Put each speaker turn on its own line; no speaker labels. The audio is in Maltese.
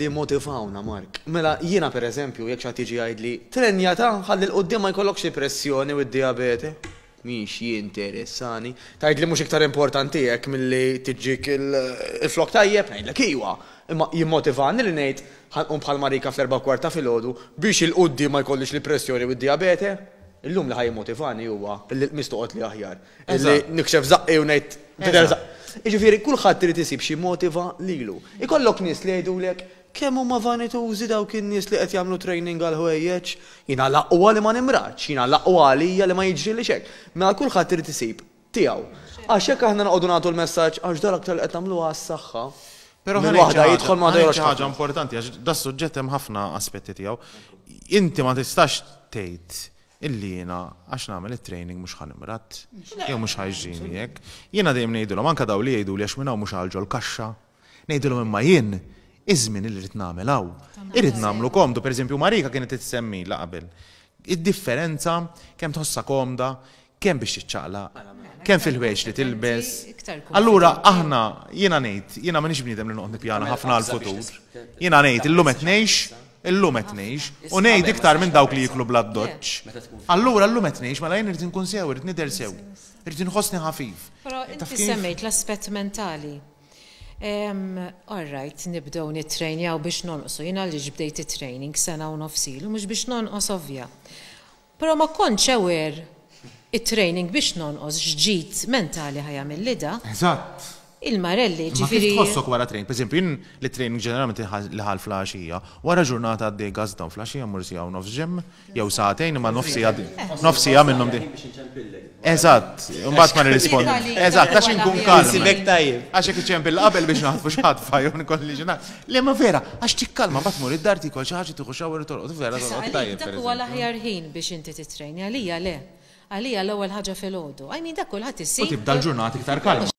li motivawna, Mark. Mela, jiena per eżempju, jek xa tiġi għajdli, trenjata ħalli l-qoddim ma jkollok xie pressjoni u d-diabete. Miex jinteressani. Tajd li mux iktar importanti jek mill-li tiġik il-flok tajjeb, najd l iwa. Imma jimmotivani li nejt għanqum bħal marika fl-erba kwarta fil-ħodu biex il-qoddim ma jkollix li pressjoni u d-diabete. Illum li ħaj motivani huwa il-mistoqot li aħjar. Illi nikxef zaqqi u nejt. Iġifiri, kullħat trid isib xi motiva lilu. Ikollok nies li jgħidulek kemm huma vanitużi dawk in-nies li qed jagħmlu training għal ħwejjeġ, jiena laqwa li ma nimraċ, jiena laqwa għalija li ma jiġri li xek. Mela kulħadd irid isib tiegħu. Għax hekk aħna noqogħdu nagħtu l-messaġġ għax dar aktar qed nagħmlu għas-saħħa. Però waħda jidħol ma dejra ħaġa
importanti għax da suġġett hemm ħafna aspetti tiegħu. Inti ma tistax tgħid illi jena għax nagħmel it training mux ħanimrat, jew mhux ħajġini jekk. Jiena dejjem ngħidulhom anke daw li jgħidu li għax minna mhux ħalġu l-kaxxa, ngħidulhom imma jien iż-żmien li nagħmel hawn. Irrid nagħmlu komdu, pereżempju Marika kienet tissemmi la qabel. Id-differenza kemm tħossa komda, kemm biex tiċċaqlaq, kemm fil-ħwejx li tilbes. Allura aħna jiena ngħid, jiena m'għandix bniedem li noqgħod nippjana ħafna għall futur. Jiena ngħid illum qed ngħix, illum qed ngħix u ngħid iktar minn dawk li jiklu bla doċċ. Allura llum qed ngħix mela jien irid inkun sew, irid nidher sew, irid inħossni ħafif.
Però inti semmejt l-aspett mentali. Alright, nibdew u biex nonqosu. Jina li ġbdejt training sena u nofsilu, mux biex nonqos ovvja. Pero ma konċ ewer it-training biex nonqos ġġit mentali ħajja il lida Eżatt il-marelli. Ġifiri. Tħossok
wara trejn, per esempio, li trejn ġeneralment li ħal flaxija, wara ġurnata għaddej għazdan flaxija, mursi għaw nofs ġem, jew saatejn, ma nofsi għad, nofsi għam minnom di. Eżat, bat ma nirrispondi. Eżat, għax nkun kalm. Sibek tajib. Għax jek ċempil qabel biex naħfu xħad fajon kolli ġurnat. Le ma vera, għax tikkalma, mbatt mur id-darti kol xaħġi tuħu xawar torqot vera. Dak huwa l-aħjar
ħin biex inti titrejni, għalija le. Għalija l-ewwel ħaġa fil-ħodu. I mean dak kulħadd isir. U tibda
l-ġurnati iktar
kalma.